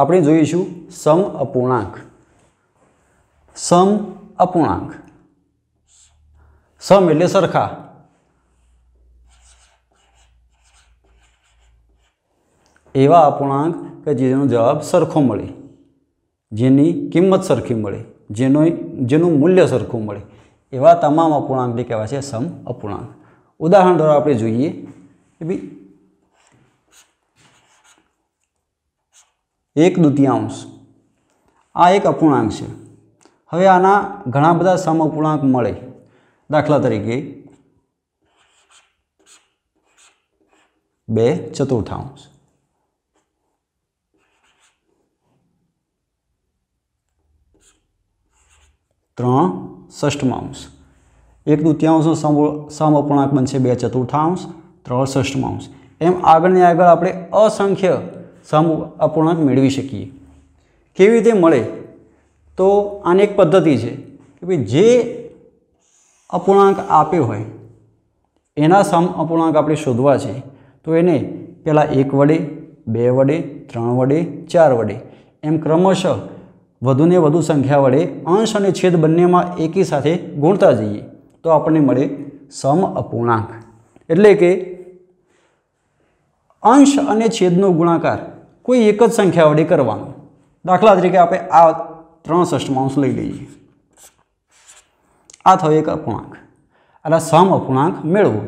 આપણે જોઈશું સમ અપૂર્ણાંક સમ અપૂર્ણાંક સમ એટલે સરખા એવા અપૂર્ણાંક કે જેનો જવાબ સરખો મળે જેની કિંમત સરખી મળે જેનો જેનું મૂલ્ય સરખું મળે એવા તમામ અપૂર્ણાંકને કહેવાય છે સમ અપૂર્ણાંક ઉદાહરણ દ્વારા આપણે જોઈએ કે ભાઈ એક દુતિયાંશ આ એક અપૂર્ણાંક છે હવે આના ઘણા બધા સમઅપૂર્ણાંક મળે દાખલા તરીકે બે ચતુર્થાંશ ત્રણ ષષ્ઠમાંશ એક દુત્યાંશનો સમ અપૂર્ણાંક બનશે બે ચતુર્થાંશ ત્રણ ષષ્ઠમાંશ એમ આગળને આગળ આપણે અસંખ્ય સમ અપૂર્ણાંક મેળવી શકીએ કેવી રીતે મળે તો આને એક પદ્ધતિ છે કે ભાઈ જે અપૂર્ણાંક આપ્યો હોય એના સમ અપૂર્ણાંક આપણે શોધવા છે તો એને પહેલાં એક વડે બે વડે ત્રણ વડે ચાર વડે એમ ક્રમશઃ વધુને વધુ સંખ્યા વડે અંશ અને છેદ બંનેમાં એકી સાથે ગુણતા જઈએ તો આપણને મળે સમ અપૂર્ણાંક એટલે કે અંશ અને છેદનો ગુણાકાર કોઈ એક જ સંખ્યા વડે કરવાનું દાખલા તરીકે આપણે આ ત્રણ ષષ્ટમાંશ લઈ લઈએ આ થયો એક અપૂર્ણાંક એટલે સમ અપૂર્ણાંક મેળવો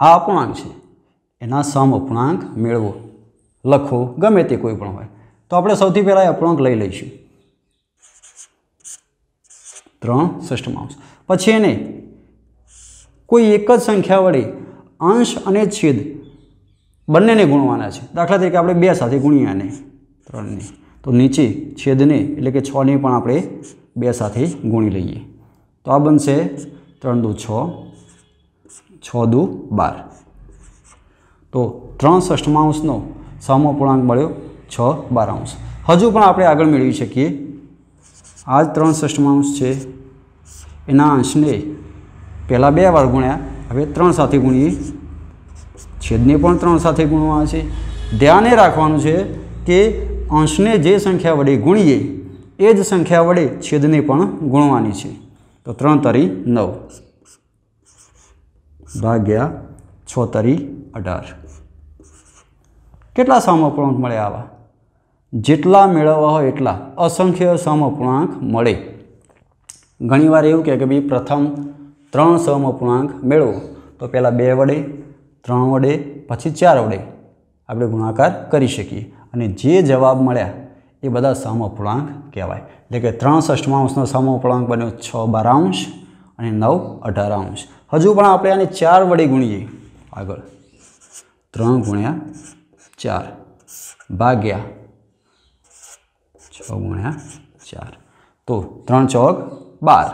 આ અપૂર્ણાંક છે એના સમ અપૂર્ણાંક મેળવો લખો ગમે તે કોઈ પણ હોય તો આપણે સૌથી પહેલાં એ અપૂર્ણાંક લઈ લઈશું ત્રણ ષષ્ઠમાંશ પછી એને કોઈ એક જ સંખ્યા વડે અંશ અને છેદ બંનેને ગુણવાના છે દાખલા તરીકે આપણે બે સાથે ગુણીએ આને ત્રણને તો નીચે છેદને એટલે કે છને પણ આપણે બે સાથે ગુણી લઈએ તો આ બનશે ત્રણ દુ છ છ દુ બાર તો ત્રણ ષષ્ઠમાંશનો સમપૂર્ણાંક મળ્યો છ અંશ હજુ પણ આપણે આગળ મેળવી શકીએ આ જ ત્રણ ષષ્ઠમાંશ છે એના અંશને પહેલાં બે વાર ગુણ્યા હવે ત્રણ સાથે ગુણીએ છેદને પણ ત્રણ સાથે ગુણવા છે ધ્યાને રાખવાનું છે કે અંશને જે સંખ્યા વડે ગુણીએ એ જ સંખ્યા વડે છેદને પણ ગુણવાની છે તો ત્રણ તરી નવ ભાગ્યા છ તરી અઢાર કેટલા સામો મળ્યા આવા જેટલા મેળવવા હોય એટલા અસંખ્ય સમપૂર્ણાંક મળે ઘણીવાર એવું કહે કે ભાઈ પ્રથમ ત્રણ સમપૂર્ણાંક મેળવો તો પહેલાં બે વડે ત્રણ વડે પછી ચાર વડે આપણે ગુણાકાર કરી શકીએ અને જે જવાબ મળ્યા એ બધા સમઅપૂર્ણાંક કહેવાય એટલે કે ત્રણ ષષ્ઠમાંશનો સમપૂર્ણાંક બન્યો છ બારાંશ અને નવ અઢારાંશ હજુ પણ આપણે આને ચાર વડે ગુણીએ આગળ ત્રણ ગુણ્યા ચાર ભાગ્યા છ ગુણ્યા ચાર તો ત્રણ ચોક બાર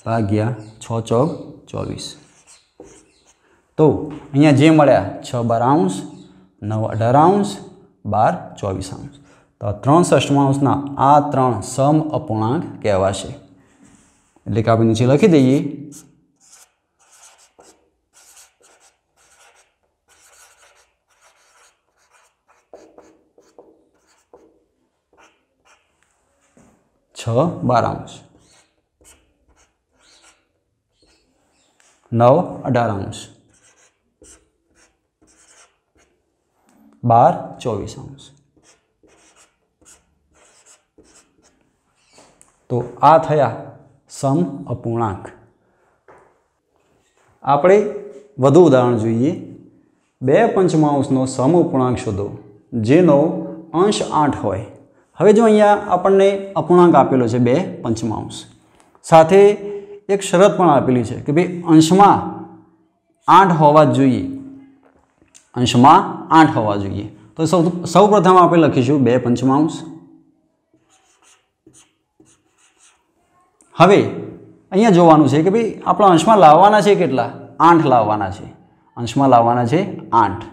ભાગ્યા છ ચોક ચોવીસ તો અહીંયા જે મળ્યા છ બાર આઉન્સ નવ અઢાર આઉન્સ બાર ચોવીસ અંશ તો ત્રણ ષષ્ઠમાંશના આ ત્રણ સમ અપૂર્ણાંક કહેવાશે એટલે કે આપણે નીચે લખી દઈએ બાર અંશ નવ અઢાર અંશ બાર ચોવીસ અંશ તો આ થયા સમ અપૂર્ણાંક આપણે વધુ ઉદાહરણ જોઈએ બે પંચમાંશનો સમ અપૂર્ણાંક શોધો જેનો અંશ આઠ હોય હવે જો અહીંયા આપણને અપૂર્ણાંક આપેલો છે બે પંચમાંશ સાથે એક શરત પણ આપેલી છે કે ભાઈ અંશમાં આઠ હોવા જોઈએ અંશમાં આઠ હોવા જોઈએ તો સૌ સૌપ્રથમ આપણે લખીશું બે પંચમાંશ હવે અહીંયા જોવાનું છે કે ભાઈ આપણા અંશમાં લાવવાના છે કેટલા આઠ લાવવાના છે અંશમાં લાવવાના છે આઠ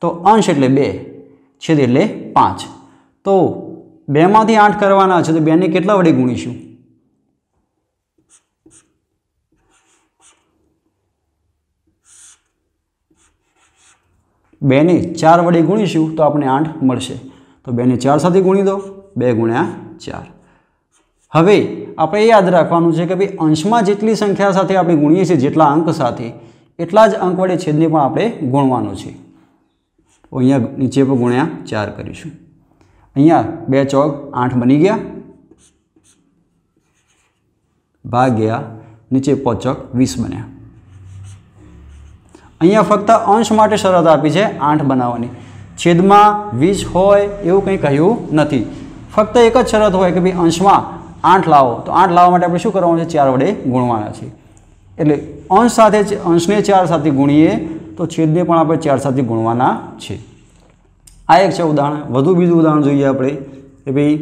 તો અંશ એટલે બે છેદ એટલે પાંચ તો બેમાંથી આઠ કરવાના છે તો બેને કેટલા વડે ગુણીશું બેને ચાર વડે ગુણીશું તો આપણે આઠ મળશે તો બેને ચાર સાથે ગુણી દો બે ગુણ્યા ચાર હવે આપણે યાદ રાખવાનું છે કે ભાઈ અંશમાં જેટલી સંખ્યા સાથે આપણે ગુણીએ છીએ જેટલા અંક સાથે એટલા જ અંક વડે છેદને પણ આપણે ગુણવાનો છે અહીંયા નીચે પણ ગુણ્યા ચાર કરીશું અહીંયા બે ચોક આઠ બની ગયા ભાગ્યા નીચે ચોક વીસ બન્યા અહીંયા ફક્ત અંશ માટે શરત આપી છે આઠ બનાવવાની છેદમાં વીસ હોય એવું કંઈ કહ્યું નથી ફક્ત એક જ શરત હોય કે ભાઈ અંશમાં આઠ લાવો તો આઠ લાવવા માટે આપણે શું કરવાનું છે ચાર વડે ગુણવાના છે એટલે અંશ સાથે અંશને ચાર સાથે ગુણીએ તો છેદને પણ આપણે ચાર સાથે ગુણવાના છે આ એક છે ઉદાહરણ વધુ બીજું ઉદાહરણ જોઈએ આપણે કે ભાઈ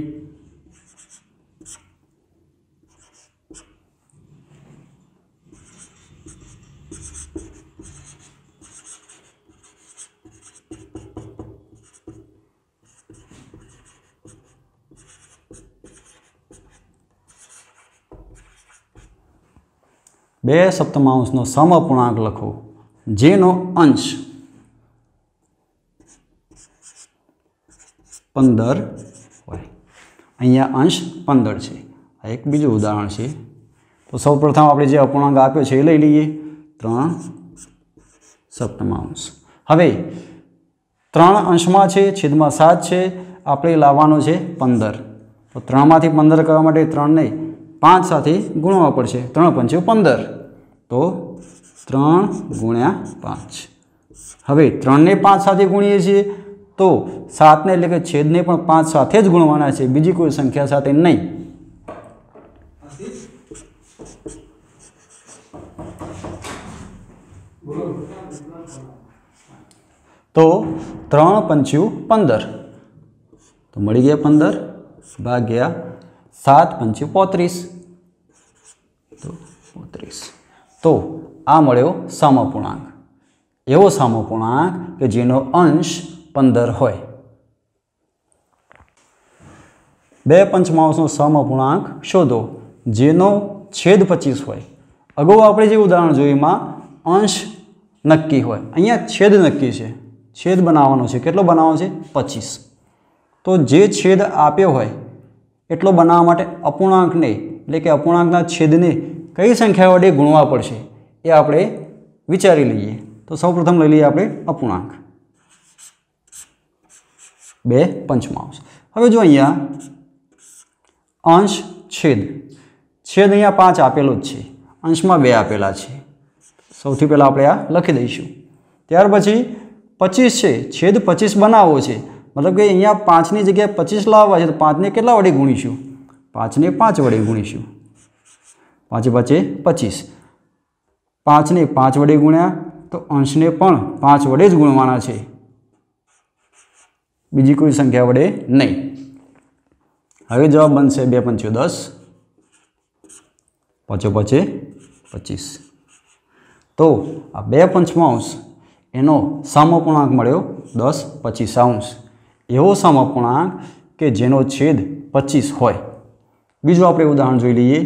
બે સપ્તમાંશનો સમપૂર્ણાંક લખો જેનો અંશ પંદર હોય અહીંયા અંશ પંદર છે આ એક બીજું ઉદાહરણ છે તો સૌપ્રથમ આપણે જે અપૂર્ણાંક આપ્યો છે એ લઈ લઈએ ત્રણ સપ્તમાંશ હવે ત્રણ અંશમાં છે છેદમાં સાત છે આપણે લાવવાનો છે પંદર તો ત્રણમાંથી પંદર કરવા માટે ત્રણને પાંચ સાથે ગુણવા પડશે ત્રણ પંચો પંદર તો ત્રણ ગુણ્યા પાંચ હવે ત્રણને પાંચ સાથે ગુણીએ છીએ તો સાતને એટલે કે છેદને પણ પાંચ સાથે જ ગુણવાના છે બીજી કોઈ સંખ્યા સાથે નહીં તો ત્રણ પંચ્યું પંદર તો મળી ગયા પંદર ભાગ્યા સાત પંચ્યું પોત્રીસ તો પોત્રીસ તો આ મળ્યો સમઅપૂર્ણાંક એવો સમઅપૂર્ણાંક કે જેનો અંશ પંદર હોય બે પંચમાંશનો સમઅપૂર્ણાંક શોધો જેનો છેદ પચીસ હોય અગાઉ આપણે જે ઉદાહરણ જોયું એમાં અંશ નક્કી હોય અહીંયા છેદ નક્કી છે છેદ બનાવવાનો છે કેટલો બનાવવાનો છે પચીસ તો જે છેદ આપ્યો હોય એટલો બનાવવા માટે અપૂર્ણાંકને એટલે કે અપૂર્ણાંકના છેદને કઈ સંખ્યા વડે ગુણવા પડશે એ આપણે વિચારી લઈએ તો સૌપ્રથમ લઈ લઈએ આપણે અપૂર્ણાંક બે પંચમાં હવે જો અહીંયા અંશ છેદ છેદ અહીંયા પાંચ આપેલો જ છે અંશમાં બે આપેલા છે સૌથી પહેલાં આપણે આ લખી દઈશું ત્યાર પછી પચીસ છે છેદ પચીસ બનાવવો છે મતલબ કે અહીંયા પાંચની જગ્યાએ પચીસ લાવવા છે તો પાંચને કેટલા વડે ગુણીશું પાંચને પાંચ વડે ગુણીશું પાંચે પાંચે પચીસ પાંચને પાંચ વડે ગુણ્યા તો અંશને પણ પાંચ વડે જ ગુણવાના છે બીજી કોઈ સંખ્યા વડે નહીં હવે જવાબ બનશે બે પંચો દસ પાંચો પાંચે પચીસ તો આ બે પંચમાંશ એનો સામઅપૂર્ણાંક મળ્યો દસ પચીસાંશ એવો સામઅપૂર્ણાંક કે જેનો છેદ પચીસ હોય બીજું આપણે ઉદાહરણ જોઈ લઈએ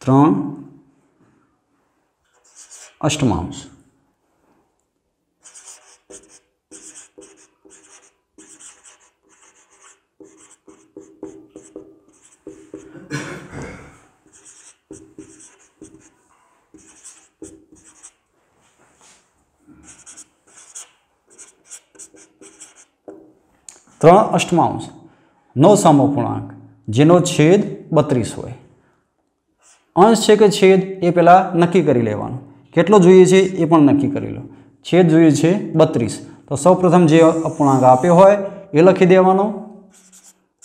ત્રણ અષ્ટમાંશ ત્રણ અષ્ટમાંશ નો સામો પૂર્ણાંક જેનો છેદ બત્રીસ હોય અંશ છે કે છેદ એ પહેલાં નક્કી કરી લેવાનું કેટલો જોઈએ છે એ પણ નક્કી કરી લો છેદ જોઈએ છે બત્રીસ તો સૌપ્રથમ જે અપૂર્ણાંક આપ્યો હોય એ લખી દેવાનો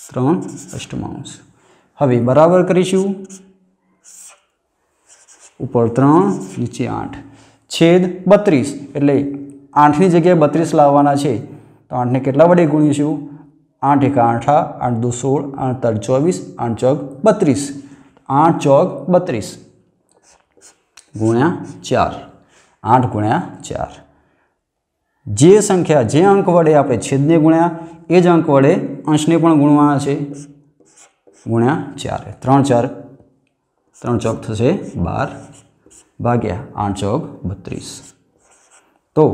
ત્રણ અષ્ટમાંશ હવે બરાબર કરીશું ઉપર ત્રણ નીચે આઠ છેદ બત્રીસ એટલે આઠની જગ્યાએ બત્રીસ લાવવાના છે તો આઠને કેટલા વડે ગુણીશું આઠ એક આઠ આઠ દો સોળ આઠ તર ચોવીસ આઠ ચોક બત્રીસ આઠ ચોક બત્રીસ ગુણ્યા ચાર આઠ ગુણ્યા ચાર જે સંખ્યા જે અંક વડે આપણે છેદને ગુણ્યા એ જ અંક વડે અંશને પણ ગુણવાના છે ગુણ્યા ચાર ત્રણ ચાર ત્રણ ચોક થશે બાર ભાગ્યા આઠ ચોક બત્રીસ તો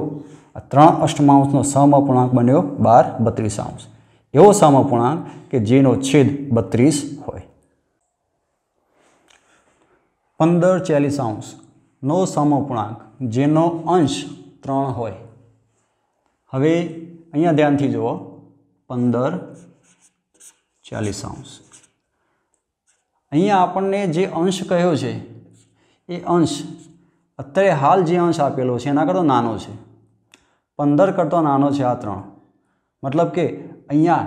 ત્રણ અષ્ટમાંશનો સમ બન્યો બાર બત્રીસાંશ એવો સમ કે જેનો છેદ બત્રીસ હોય પંદર ચાલીસાંશ નો સમ જેનો અંશ ત્રણ હોય હવે અહીંયા ધ્યાનથી જુઓ પંદર ચાલીસાંશ અહીંયા આપણને જે અંશ કહ્યો છે એ અંશ અત્યારે હાલ જે અંશ આપેલો છે એના કરતાં નાનો છે પંદર કરતો નાનો છે આ ત્રણ મતલબ કે અહીંયા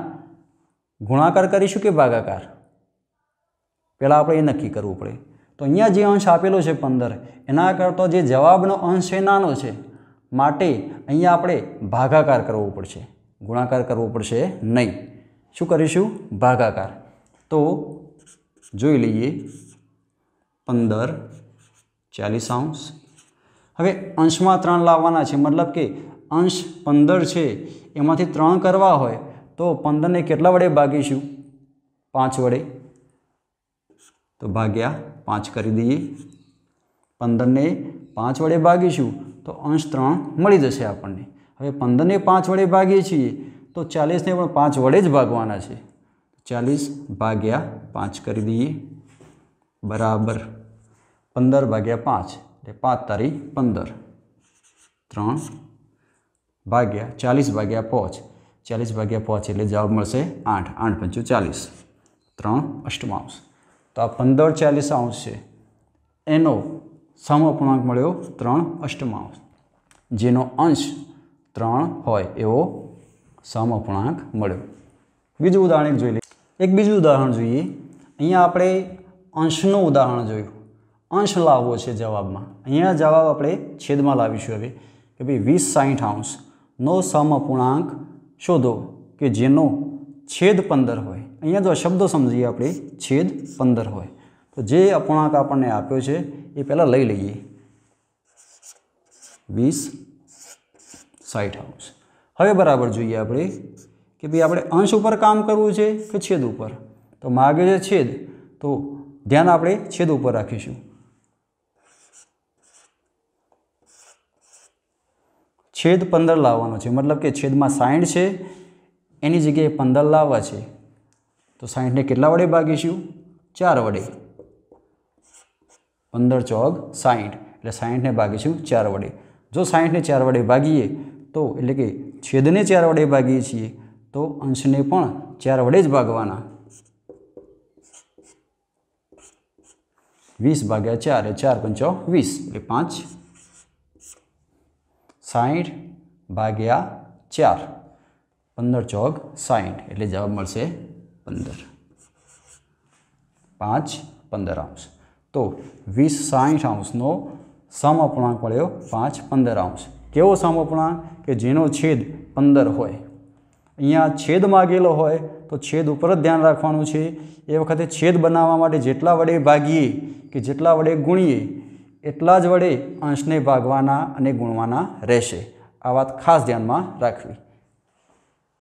ગુણાકાર કરીશું કે ભાગાકાર પહેલાં આપણે એ નક્કી કરવું પડે તો અહીંયા જે અંશ આપેલો છે પંદર એના કરતો જે જવાબનો અંશ છે નાનો છે માટે અહીંયા આપણે ભાગાકાર કરવો પડશે ગુણાકાર કરવો પડશે નહીં શું કરીશું ભાગાકાર તો જોઈ લઈએ પંદર ચાલીસ અંશ હવે અંશમાં ત્રણ લાવવાના છે મતલબ કે અંશ પંદર છે એમાંથી ત્રણ કરવા હોય તો પંદરને કેટલા વડે ભાગીશું પાંચ વડે તો ભાગ્યા પાંચ કરી દઈએ પંદરને પાંચ વડે ભાગીશું તો અંશ ત્રણ મળી જશે આપણને હવે પંદરને પાંચ વડે ભાગીએ છીએ તો ચાલીસને પણ પાંચ વડે જ ભાગવાના છે ચાલીસ ભાગ્યા પાંચ કરી દઈએ બરાબર પંદર ભાગ્યા પાંચ એટલે પાંચ તારીખ પંદર ત્રણ ભાગ્યા ચાલીસ ભાગ્યા પાંચ ચાલીસ ભાગ્યા પાંચ એટલે જવાબ મળશે આઠ આઠ પંચો ચાલીસ ત્રણ અષ્ટમાંશ તો આ પંદર ચાલીસ અંશ છે એનો સમ અપૂર્ણાંક મળ્યો ત્રણ અષ્ટમાંશ જેનો અંશ ત્રણ હોય એવો સમ અપૂર્ણાંક મળ્યો બીજું ઉદાહરણ જોઈ લઈએ એક બીજું ઉદાહરણ જોઈએ અહીંયા આપણે અંશનું ઉદાહરણ જોયું અંશ લાવવો છે જવાબમાં અહીંયા જવાબ આપણે છેદમાં લાવીશું હવે કે ભાઈ વીસ સાઠ અંશ નો સમઅપૂર્ણાંક શોધો કે જેનો છેદ પંદર હોય અહીંયા જો શબ્દો સમજીએ આપણે છેદ પંદર હોય તો જે અપૂર્ણાંક આપણને આપ્યો છે એ પહેલાં લઈ લઈએ વીસ સાઠ હાઉસ હવે બરાબર જોઈએ આપણે કે ભાઈ આપણે અંશ ઉપર કામ કરવું છે કે છેદ ઉપર તો માગે છે છેદ તો ધ્યાન આપણે છેદ ઉપર રાખીશું છેદ પંદર લાવવાનો છે મતલબ કે છેદમાં સાઠ છે એની જગ્યાએ પંદર લાવવા છે તો સાઠને કેટલા વડે ભાગીશું ચાર વડે પંદર ચોગ સાઠ એટલે સાઠને ભાગીશું ચાર વડે જો સાઠને ચાર વડે ભાગીએ તો એટલે કે છેદને ચાર વડે ભાગીએ છીએ તો અંશને પણ ચાર વડે જ ભાગવાના વીસ ભાગ્યા ચાર ચાર પંચો વીસ એટલે પાંચ સાઠ ભાગ્યા ચાર પંદર ચોક સાઠ એટલે જવાબ મળશે પંદર પાંચ પંદર અંશ તો વીસ સાહીઠ અંશનો સમ અપૂર્ણાંક મળ્યો પાંચ પંદર અંશ કેવો સમ અપૂર્ણાંક કે જેનો છેદ પંદર હોય અહીંયા છેદ માગેલો હોય તો છેદ ઉપર જ ધ્યાન રાખવાનું છે એ વખતે છેદ બનાવવા માટે જેટલા વડે ભાગીએ કે જેટલા વડે ગુણીએ એટલા જ વડે અંશને ભાગવાના અને ગુણવાના રહેશે આ વાત ખાસ ધ્યાનમાં રાખવી